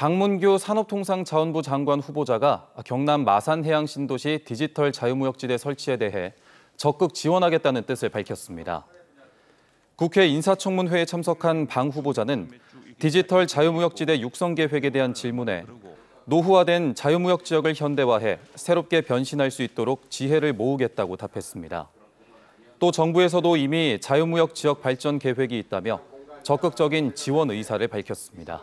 박문규 산업통상자원부 장관 후보자가 경남 마산해양 신도시 디지털 자유무역지대 설치에 대해 적극 지원하겠다는 뜻을 밝혔습니다. 국회 인사청문회에 참석한 방 후보자는 디지털 자유무역지대 육성 계획에 대한 질문에 노후화된 자유무역 지역을 현대화해 새롭게 변신할 수 있도록 지혜를 모으겠다고 답했습니다. 또 정부에서도 이미 자유무역 지역 발전 계획이 있다며 적극적인 지원 의사를 밝혔습니다.